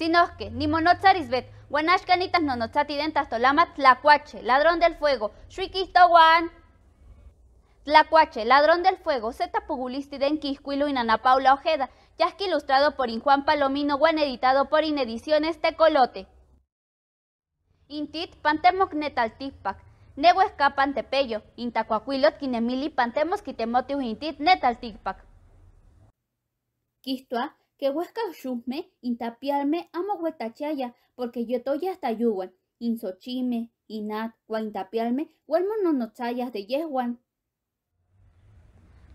ni Nimonotzarixbet, Guanashcanitas dentas Tolama Tlacuache, Ladrón del Fuego, guan. Tlacuache, Ladrón del Fuego, Zeta Pugulistiden y Inana Paula Ojeda, que ilustrado por Injuan Palomino, Guan editado por Inediciones Tecolote. Intit Pantemos escapa escapan tepeyo, Intacuacuilot Quinemili Pantemos un Intit netaltipac Quistua que huesca xusme, intapiarme, amo huetachaya, porque yo toya hasta yuwan, insochime, inat, guaintapialme, huelmo nochayas de yeguan.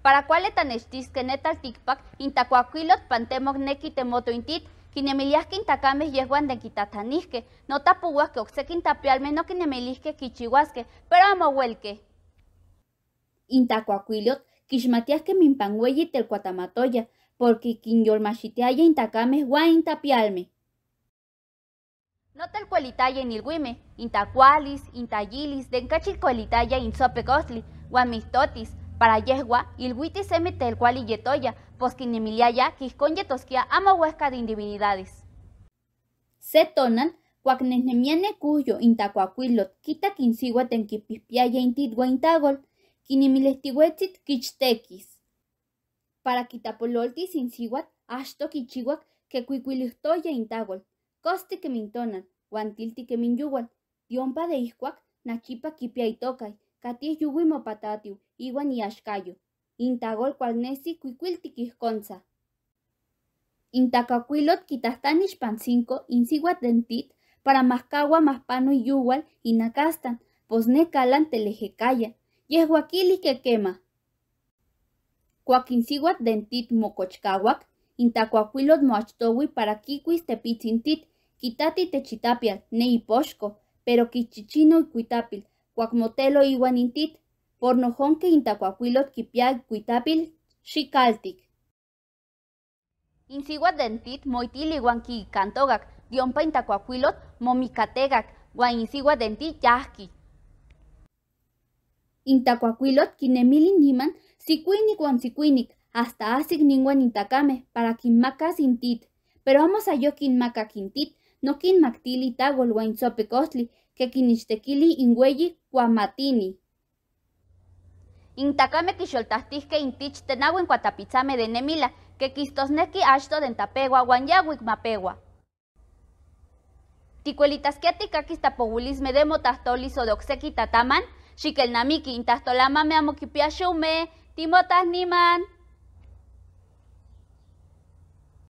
Para cuál etanestis que neta tikpak, intacuacuilot pantemok temoto intit, quinemilias intakames yeguan de quitatanisque, no que que intapialme no quinemilisque quichihuasque, pero amo huelque. que mimpanguey y telcuatamatoya, porque quien yo quinyolmachiteaya intacames gua intapialme. Notalcualitaya inilguime, intacualis, intayilis, sope insopecosli, guamistotis, para yegua, ilguitis y yetoya, posquinimiliaya, quiscon yetosquia ama huesca de indivinidades. Se tonan, cuacnesnemiane cuyo intacuacuilot, quita quincigua tenquipispiaya intitgua intagol, quinimilestiguetzit quichtequis. Para Sinchihuat, Ashtok y Chihuac, que cuicuilistoya intagol, coste que mintonan, guantilti que minyugual, diompa de iscuac, nachipa kipia y tocay, yuwi yugui mopatatio, iguan y ashcayo, intagol cualnesi cuicuilti quisconza. Intacacuilot quitastan ispancinco, insiguat dentit, para mascagua maspano y yugual, inacastan, posne calan telejecaya, guaquili que quema. Cuaquinciguat dentit mocochcahuac, intacuacuilot moachtowi para kiquis tepitzintit, quitati techitapial, ne pero quichichino y cuitapil, cuacmotelo iguanintit, por nojonque intacuacuilot quipiag cuitapil, chicaltic. Insiguat dentit moitili guanqui cantogac, diompa intacuacuilot momicategac, guainsiguat dentit yahqui. Intacuacuilot kinemili niman, sicuinic guan hasta asig ninguan intacame, para quinmaca sintit. Pero vamos a yo quinmaca quintit, no quinmactili tagol sope costli, que quamatini ingüeyi cuamatini. Intacame que intich tenaguen cuatapizame de nemila, que kistosneki Ashto dentapegua guan que mapegua. Ticuelitasquiatica quistapogulisme de o de oxequi tataman, me que intastolama shume, timotas niman.